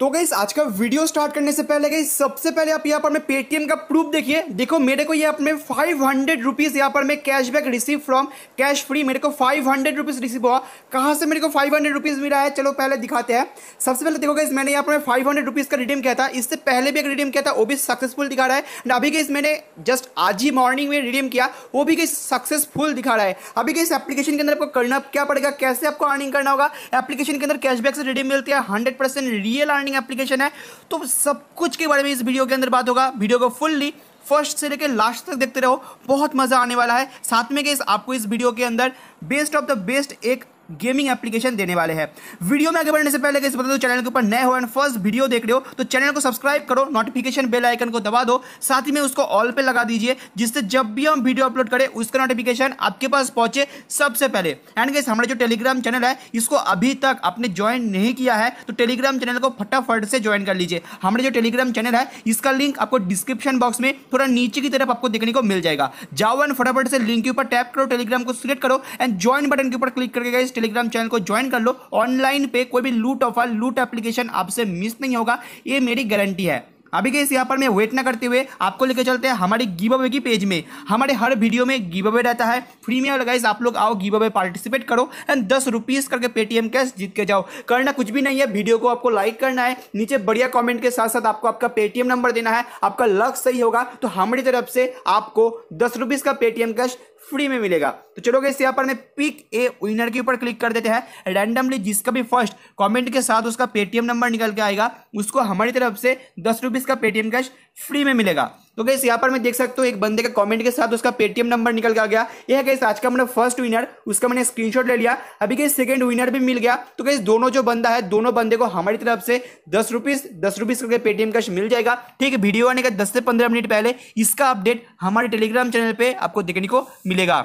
तो गई आज का वीडियो स्टार्ट करने से पहले गई सबसे पहले आप यहाँ पर मैं पेटीएम का प्रूफ देखिए देखो मेरे को ये अपने फाइव हंड्रेड रुपीज़ यहाँ पर मैं cashback receive from cash free मेरे को फाइव हंड्रेड रुपीज़ रिसीव हुआ कहाँ से मेरे को फाइव हंड्रेड रुपीज़ मिला है चलो पहले दिखाते हैं सबसे पहले देखो गई मैंने यहाँ पर फाइव हंड्रेड रुपीज़ का रिडीम किया था इससे पहले भी एक रिडीम किया था वो भी सक्सेसफुल दिखा रहा है एंड अभी गई मैंने जस्ट आज ही मॉर्निंग में रिडीम किया वो भी कई सक्सेसफुल दिखा रहा है अभी गई एप्लीकेशन के अंदर आपको करना क्या पड़ेगा कैसे आपको अर्निंग करना होगा एप्लीकेशन के अंदर कैशबैक से रिडीम मिलती है हंड्रेड रियल अर्निंग एप्लीकेशन है तो सब कुछ के बारे में इस वीडियो के अंदर बात होगा वीडियो को फुल्ली फर्स्ट से लेकर लास्ट तक देखते रहो बहुत मज़ा आने वाला है साथ में के इस आपको इस वीडियो के अंदर बेस्ट ऑफ द बेस्ट एक गेमिंग एप्लीकेशन देने वाले हैं वीडियो में आगे बढ़ने से पहले कैसे बता दो चैनल के ऊपर नए हो एंड फर्स्ट वीडियो देख रहे हो तो चैनल को सब्सक्राइब करो नोटिफिकेशन बेल आइकन को दबा दो साथ ही में उसको ऑल पे लगा दीजिए जिससे जब भी हम वीडियो अपलोड करें उसका नोटिफिकेशन आपके पास पहुंचे सबसे पहले एंड गैस हमारे जो टेलीग्राम चैनल है इसको अभी तक आपने ज्वाइन नहीं किया है तो टेलीग्राम चैनल को फटाफट से ज्वाइन कर लीजिए हमारे जो टेलीग्राम चैनल है इसका लिंक आपको डिस्क्रिप्शन बॉक्स में थोड़ा नीचे की तरफ आपको देखने को मिल जाएगा जाओ एंड फटाफट से लिंक के ऊपर टैप करो टेलीग्राम को सिलेक्ट करो एंड ज्वाइन बटन के ऊपर क्लिक करके गए टेलीग्राम चैनल को ज्वाइन कर लो ऑनलाइन पे कोई भी लूट ऑफर लूट एप्लीकेशन आपसे मिस नहीं होगा ये मेरी गारंटी है अभी के इस यहाँ पर मैं वेट ना करते हुए आपको लेकर चलते हैं हमारे गिव अवे की पेज में हमारे हर वीडियो में गिव अवे रहता है फ्री में और गाइज आप लोग आओ गिव अवे पार्टिसिपेट करो एंड दस रुपीज़ करके पेटीएम कैश जीत के जाओ करना कुछ भी नहीं है वीडियो को आपको लाइक करना है नीचे बढ़िया कमेंट के साथ साथ आपको आपका पेटीएम नंबर देना है आपका लक सही होगा तो हमारी तरफ से आपको दस का पेटीएम कैश फ्री में मिलेगा तो चलो गए यहाँ पर मैं पिक ए विनर के ऊपर क्लिक कर देते हैं रैंडमली जिसका भी फर्स्ट कमेंट के साथ उसका पेटीएम नंबर निकल के आएगा उसको हमारी तरफ से दस रुपीज़ का पेटीएम कैश फ्री में मिलेगा तो गैस यहाँ पर मैं देख सकता हूँ एक बंदे के कमेंट के साथ उसका पेटीएम नंबर निकल के आ गया यह गैस आज का मैंने फर्स्ट विनर उसका मैंने स्क्रीनशॉट ले लिया अभी गैस सेकंड विनर भी मिल गया तो गैस दोनों जो बंदा है दोनों बंदे को हमारी तरफ से दस रुपीज दस रुपीज करके पेटीएम कैश मिल जाएगा ठीक है वीडियो आने का दस से पंद्रह मिनट पहले इसका अपडेट हमारे टेलीग्राम चैनल पर आपको देखने को मिलेगा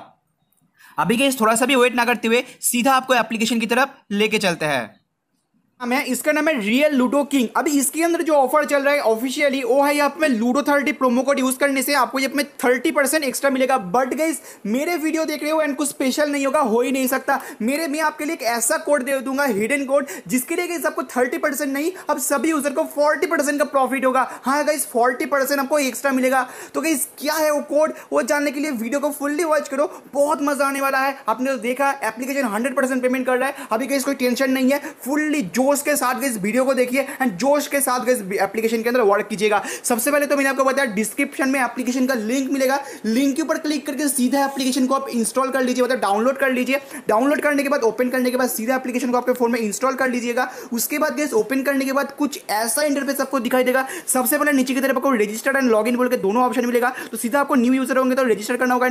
अभी गैस थोड़ा सा भी वेट ना करते हुए सीधा आपको एप्लीकेशन की तरफ लेके चलते हैं नाम है इसका नाम है रियल लूडो किंग अभी इसके अंदर जो ऑफर चल रहा है ऑफिशियली वो है आप में Ludo thirty promo code use करने से आपको ये में थर्टी परसेंट एक्स्ट्रा मिलेगा बट गई मेरे वीडियो देख रहे हो एंड कुछ स्पेशल नहीं होगा हो ही नहीं सकता मेरे मैं आपके लिए एक ऐसा कोड दे दूंगा हिडन कोड जिसके लिए गई आपको थर्टी नहीं अब सभी यूजर को फोर्टी का प्रॉफिट होगा हाँ गाइस फोर्टी आपको एक्स्ट्रा मिलेगा तो गई क्या है वो कोड वो जानने के लिए वीडियो को फुल्ली वॉच करो बहुत मजा आने वाला है आपने तो देखा एप्लीकेशन हंड्रेड पेमेंट कर रहा है अभी कहीं कोई टेंशन नहीं है फुल्ली जो जोश के साथ इस वीडियो को देखिए एंड जोश के साथ इस एप्लीकेशन के अंदर वर्क कीजिएगा सबसे पहले तो मैंने आपको बताया डिस्क्रिप्शन में एप्लीकेशन का लिंक मिलेगा लिंक के ऊपर क्लिक करके सीधा एप्लीकेशन को आप इंस्टॉल कर लीजिए मतलब डाउनलोड कर लीजिए डाउनलोड करने के बाद ओपन करने के बाद सीधा एप्लीकेशन को आपके फोन में इंस्टॉल कर लीजिएगा उसके बाद गैस ओपन करने के बाद कुछ ऐसा इंटरफेस आपको दिखाई देगा सबसे पहले नीचे की तरफ आपको रजिस्टर्ड एंड लॉग बोल के दोनों ऑप्शन मिलेगा तो सीधा आपको न्यू यूजर होंगे तो रजिस्टर करना होगा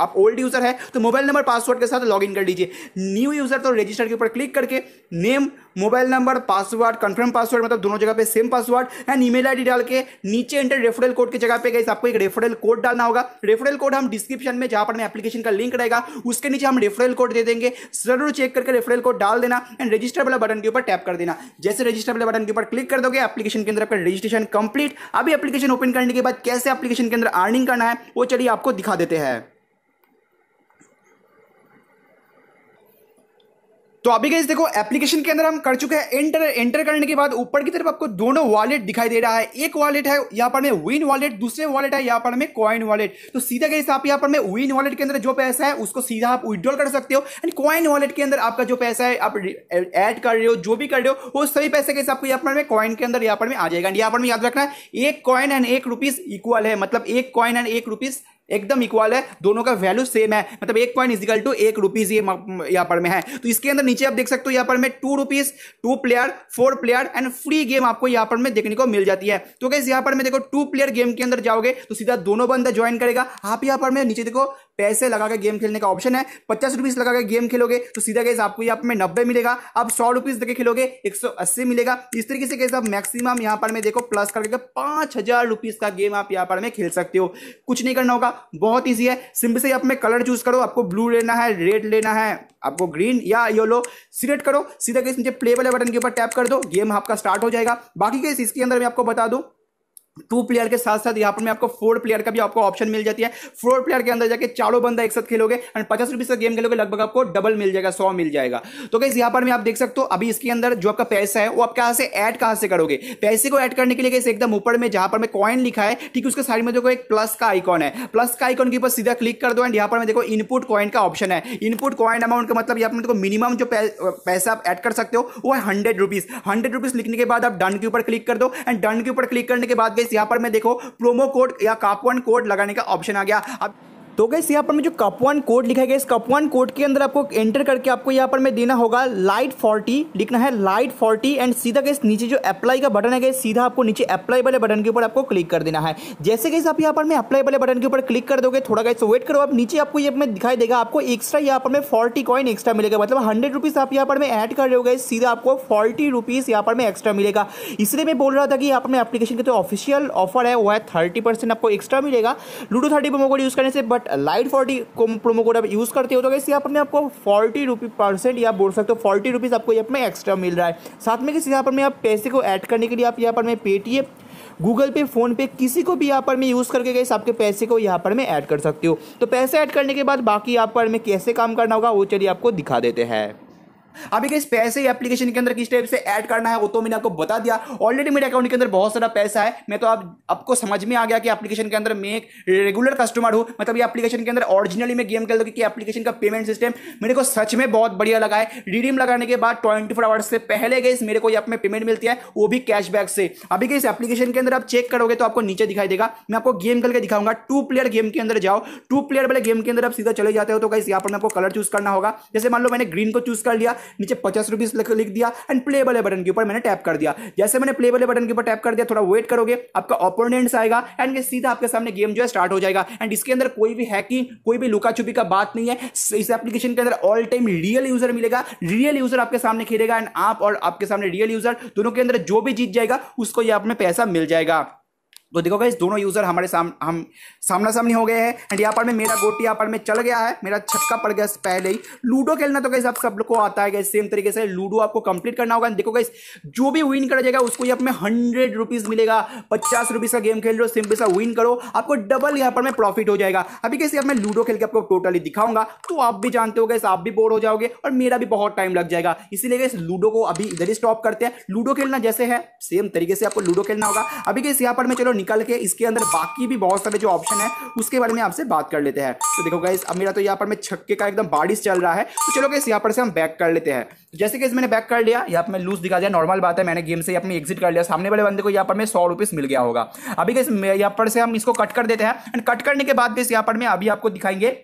आप ओल्ड यूजर है तो मोबाइल नंबर पासवर्ड के साथ लॉग कर लीजिए न्यू यूजर तो रजिस्टर के ऊपर क्लिक करके name mobile number password confirm password मतलब दोनों जगह पे same password and email ID डाल के नीचे इंटर रेफरल कोड की जगह पे गई आपको एक रेफरल कोड डालना होगा रेफरल कोड हम डिस्क्रिप्शन में जहां पर मैं एप्लीकेशन का लिंक रहेगा उसके नीचे हम रेफरल कोड दे देंगे जरूर चेक करके रेफरल कोड डाल देना एंड रजिस्टर वाला बटन के ऊपर टैप कर देना जैसे रजिस्टर वाले बटन के ऊपर क्लिक कर दोगे एप्लीकेशन के अंदर आपका रजिस्ट्रेशन कंप्लीट अभी एप्लीकेशन ओपन करने के बाद कैसे एप्लीकेशन के अंदर अर्निंग करना है वो चलिए आपको दिखा देते हैं तो अभी गई देखो एप्लीकेशन के अंदर हम कर चुके हैं एंटर एंटर करने के बाद ऊपर की तरफ आपको दोनों वॉलेट दिखाई दे रहा है एक वॉलेट है यहाँ पर में विन वॉलेट दूसरे वॉलेट है यहाँ पर में कॉइन वॉलेट तो सीधा गई आप यहाँ पर में विन वॉलेट के अंदर जो पैसा है उसको सीधा आप विड्रॉल कर सकते हो एंड कॉइन वॉलेट के अंदर आपका जो पैसा है आप एड कर रहे हो जो भी कर रहे हो वो सभी पैसे कैसे आपको यहाँ पर में कॉइन के अंदर यहाँ पर में आ जाएगा एंड यहाँ पर याद रखना है एक कॉइन एंड एक रुपीज इक्वल है मतलब एक कॉइन एंड एक रुपीज एकदम इक्वल है दोनों का वैल्यू सेम है मतलब एक पॉइंट इजिकल टू एक रुपीज ये यहाँ पर में है तो इसके अंदर नीचे आप देख सकते हो यहाँ पर में two rupees two player four player and free game आपको यहाँ पर में देखने को मिल जाती है तो कैसे यहाँ पर में देखो टू प्लेयर गेम के अंदर जाओगे तो सीधा दोनों बंदा ज्वाइन करेगा आप यहाँ पर में नीचे देखो पैसे लगा के गेम खेलने का ऑप्शन है पचास रुपीज़ लगा के गेम खेलोगे तो सीधा कैसे आपको यहाँ पे नब्बे मिलेगा आप सौ रुपीज़ देखे खेलोगे एक सौ अस्सी मिलेगा इस तरीके से कैसे आप मैक्सिमम यहाँ पर मैं देखो प्लस करके पांच हज़ार रुपीज़ का गेम आप यहाँ पर में खेल सकते हो कुछ नहीं करना होगा बहुत ईजी है सिंपल से आप में कलर चूज़ करो आपको ब्लू लेना है रेड लेना है आपको ग्रीन या येलो सिलेक्ट करो सीधा कैसे प्ले वाले बटन के ऊपर टैप कर दो गेम आपका स्टार्ट हो जाएगा बाकी कैसे इसके अंदर मैं आपको बता दूँ टू प्लेयर के साथ साथ यहाँ पर मैं आपको फोर प्लेयर का भी आपको ऑप्शन मिल जाती है फोर प्लेयर के अंदर जाके चारों बंदा एक साथ खेलोगे एंड पचास रुपीस का गेम खेलोगे लगभग आपको डबल मिल जाएगा सौ मिल जाएगा तो कैसे यहाँ पर मैं आप देख सकते हो अभी इसके अंदर जो आपका पैसा है वो आप कहाँ से ऐड कहाँ से करोगे पैसे को ऐड करने के लिए कैसे एकदम ऊपर में जहां पर मैं कॉइन लिखा है ठीक उसके साइड में देखो एक प्लस का आइकॉन है प्लस का आइकॉन के ऊपर सीधा क्लिक कर दो एंड यहाँ पर मैं देखो इनपुट कॉइन का ऑप्शन है इनपुट कॉइन अमाउंट का मतलब यहाँ पर देखो मिनिमम जो पैसा आप ऐड कर सकते हो वो है हंड्रेड रुपीज हंड्रेड रुपीज लिखने के बाद आप डन के ऊपर क्लिक कर दो एंड डन के ऊपर क्लिक करने के बाद गाइस यहाँ पर मैं देखो प्रोमो कोड या कापवन कोड लगाने का ऑप्शन आ गया अब तो गैस यहाँ पर मैं जो कप वन कोड लिखा गया इस कप वन कोड के अंदर आपको एंटर करके आपको यहाँ पर मैं देना होगा लाइट फोर्टी लिखना है लाइट फोर्टी एंड सीधा गैस नीचे जो अप्लाई का बटन है गैस सीधा आपको नीचे अप्लाई वाले बटन के ऊपर आपको क्लिक कर देना है जैसे गैस आप यहाँ पर मैं अप्लाई वाले बटन के ऊपर क्लिक कर दोगे थोड़ा गैस वेट करो आप नीचे आपको ये मैं दिखाई देगा आपको एक्स्ट्रा यहाँ पर मैं फोर्टी कॉइन एक्स्ट्रा मिलेगा मतलब हंड्रेड रुपीज़ आप यहाँ पर मैं ऐड कर रहे हो गए सीधा आपको फोर्टी रुपीज़ यहाँ पर मैं एक्स्ट्रा मिलेगा इसलिए मैं बोल रहा था कि यहाँ पर मैं अपलीकेशन के तो ऑफिशियल ऑफर है वो है थर्टी परसेंट आपको एक्स्ट्रा मिलेगा Ludo thirty promo code use करने से बट लाइट फोर्टी को प्रोमो कोड आप यूज़ करते हो तो कैसे यहाँ पर आपको फोर्टी रुपी परसेंट या बोल सकते हो फोर्टी रुपीज़ आपको यहाँ पर एक्स्ट्रा मिल रहा है साथ में किसी यहाँ पर मैं आप पैसे को ऐड करने के लिए आप यहाँ पर मैं पेटीएम गूगल पे फोन पे किसी को भी यहाँ पर मैं यूज़ करके गई आपके पैसे को यहाँ पर मैं ऐड कर सकती हूँ तो पैसे ऐड करने के बाद बाकी यहाँ पर मैं कैसे काम करना होगा वो चलिए आपको दिखा देते हैं अभी कहीं पैसे एप्लीकेशन के अंदर किस टाइप से ऐड करना है वो तो मैंने आपको बता दिया ऑलरेडी मेरे अकाउंट के अंदर बहुत सारा पैसा है मैं तो आप आपको समझ में आ गया कि एप्लीकेशन के अंदर मैं एक रेगुलर कस्टमर हूँ मतलब ये एप्लीकेशन के अंदर ऑरिजिनली मैं गेम खेल क्योंकि एप्लीकेशन का पेमेंट सिस्टम मेरे को सच में बहुत बढ़िया लगा है रिडीम लगाने के बाद ट्वेंटी फोर आवर्स से पहले गई मेरे को यहाँ में पेमेंट मिलती है वो भी कैशबैक से अभी इस एप्लीकेशन के अंदर आप चेक करोगे तो आपको नीचे दिखाई देगा मैं आपको गेम करके दिखाऊंगा टू प्लेयर गेम के अंदर जाओ टू प्लेयर वाले गेम के अंदर आप सीधा चले जाते हो तो गाइस यहाँ पर आपको कलर चूज करना होगा जैसे मान लो मैंने ग्रीन को चूज कर लिया नीचे पचास रुपीज लिख दिया एंड प्ले वाले बटन के ऊपर मैंने टैप कर दिया जैसे मैंने प्ले वाले बटन के ऊपर टैप कर दिया थोड़ा वेट करोगे आपका ओपोनेंट्स आएगा एंड सीधा आपके सामने गेम जो है स्टार्ट हो जाएगा एंड इसके अंदर कोई भी हैकिंग कोई भी लुका छुपी का बात नहीं है इस एप्लीकेशन के अंदर ऑल टाइम रियल यूजर मिलेगा रियल यूजर आपके सामने खेलेगा एंड आप और आपके सामने रियल यूजर दोनों के अंदर जो भी जीत जाएगा उसको ये आप पैसा मिल जाएगा तो देखो गाइस दोनों यूजर हमारे साम हम सामना सामने हो गए हैं एंड यहाँ पर में मेरा गोटी यहाँ पर में चल गया है मेरा छक्का पड़ गया पहले ही लूडो खेलना तो गाइस आप सब लोग को आता है गाइस सेम तरीके से लूडो आपको कंप्लीट करना होगा देखो गाइस जो भी विन कर जाएगा उसको यहाँ पर हंड्रेड रुपीज मिलेगा पचास रुपीज का गेम खेल हो सिंपल सा विन करो आपको डबल यहाँ पर में प्रॉफिट हो जाएगा अभी कैसे मैं लूडो खेल के आपको टोटली दिखाऊंगा तो आप भी जानते हो गए आप भी बोर हो जाओगे और मेरा भी बहुत टाइम लग जाएगा इसीलिए गैस लूडो को अभी इधर ही स्टॉप करते हैं लूडो खेलना जैसे है सेम तरीके से आपको लूडो खेलना होगा अभी कैसे यहाँ पर मैं चलो निकल के इसके अंदर बाकी भी बहुत सारे जो ऑप्शन है उसके बारे में आपसे बात कर लेते हैं तो देखो गाइस अब मेरा तो यहाँ पर मैं छक्के का एकदम बारिश चल रहा है तो चलो गाइस यहाँ पर से हम बैक कर लेते हैं तो जैसे कि मैंने बैक कर लिया यहाँ पर मैं लूज दिखा दिया नॉर्मल बात है मैंने गेम से अपने एग्जिट कर लिया सामने वाले बंदे को यहाँ पर मैं सौ रुपीस मिल गया होगा अभी गाइस यहाँ पर से हम इसको कट कर देते हैं एंड कट करने के बाद भी यहाँ पर मैं अभी आपको दिखाएंगे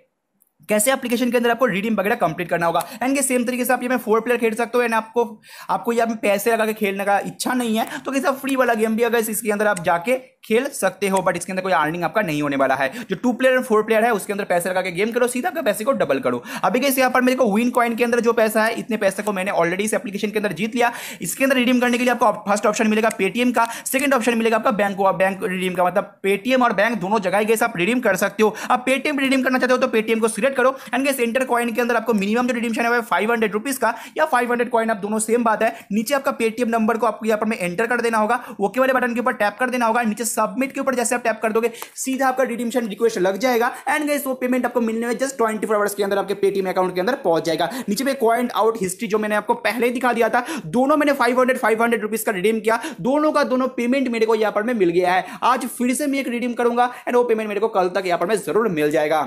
कैसे एप्लीकेशन के अंदर आपको रिडीम वगैरह कंप्लीट करना होगा एंड ये सेम तरीके से आप ये में फोर प्लेयर खेल सकते हो एंड आपको आपको यहाँ में पैसे लगा के खेलने का इच्छा नहीं है तो कैसे फ्री वाला गेम भी अगर इसके अंदर आप जाके खेल सकते हो बट इसके अंदर कोई अर्निंग आपका नहीं होने वाला है जो two player and four player है उसके अंदर पैसे लगा के गेम करो सीधा का पैसे को डबल करो अभी कैसे यहाँ पर मेरे को विन कॉइन के अंदर जो पैसा है इतने पैसे को मैंने ऑलरेडी इस एप्लीकेशन के अंदर जीत लिया इसके अंदर रिडीम करने के लिए आपको फर्स्ट ऑप्शन मिलेगा पेटीएम का सेकंड ऑप्शन मिलेगा आपका बैंक बैंक रिडीम का मतलब पेटीएम और बैंक दोनों जगह कैसे आप रिडीम कर सकते हो आप पेटीएम रिडीम करना चाहते हो तो पेटीएम को सिलेक्ट कैलकुलेट करो एंड गैस इंटर कॉइन के अंदर आपको मिनिमम जो रिडीमशन है फाइव हंड्रेड रुपीज का या फाइव हंड्रेड कॉइन आप दोनों सेम बात है नीचे आपका पेटीएम नंबर को आपको यहाँ पर एंटर कर देना होगा ओके वाले बटन के ऊपर टैप कर देना होगा नीचे सबमिट के ऊपर जैसे आप टैप कर दोगे सीधा आपका रिडीमशन रिक्वेस्ट लग जाएगा एंड गैस वो पेमेंट आपको मिलने में जस्ट ट्वेंटी फोर आवर्स के अंदर आपके पेटीएम अकाउंट के अंदर पहुंच जाएगा नीचे पे कॉइन आउट हिस्ट्री जो मैंने आपको पहले दिखा दिया था दोनों मैंने five hundred five hundred rupees का रिडीम किया दोनों का दोनों पेमेंट मेरे को यहाँ पर मिल गया है आज फिर से मैं एक रिडीम करूंगा एंड वो पेमेंट मेरे को कल तक यहाँ पर मैं जरूर मिल जाएगा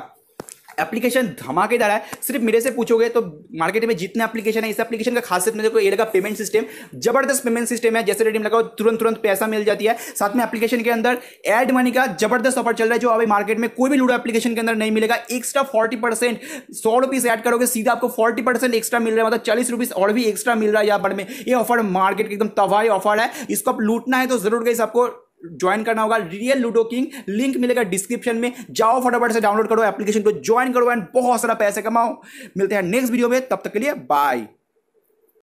एप्लीकेशन धमाकेदार है सिर्फ मेरे से पूछोगे तो मार्केट में जितने एप्लीकेशन है इस एप्लीकेशन का खासियत में देखो ये लगा पेमेंट सिस्टम जबरदस्त पेमेंट सिस्टम है जैसे रेडीम लगाओ तुरंत तुरंत पैसा मिल जाती है साथ में एप्लीकेशन के अंदर एड मनी का जबरदस्त ऑफर चल रहा है जो अभी मार्केट में कोई भी लूडो एप्लीकेशन के अंदर नहीं मिलेगा एक्स्ट्रा फोर्टी परसेंट सौ रुपीस ऐड करोगे सीधा आपको फोर्टी परसेंट एक्स्ट्रा मिल रहा है मतलब चालीस रुपीस और भी एक्स्ट्रा मिल रहा है यहाँ पर में ये ऑफर मार्केट का एकदम तबाही ऑफर है इसको आप लूटना है तो जरूर गई आपको ज्वाइन करना होगा रियल लूडो किंग लिंक मिलेगा डिस्क्रिप्शन में जाओ फटाफट से डाउनलोड करो एप्लीकेशन को ज्वाइन करो एंड बहुत सारा पैसे कमाओ मिलते हैं नेक्स्ट वीडियो में तब तक के लिए बाय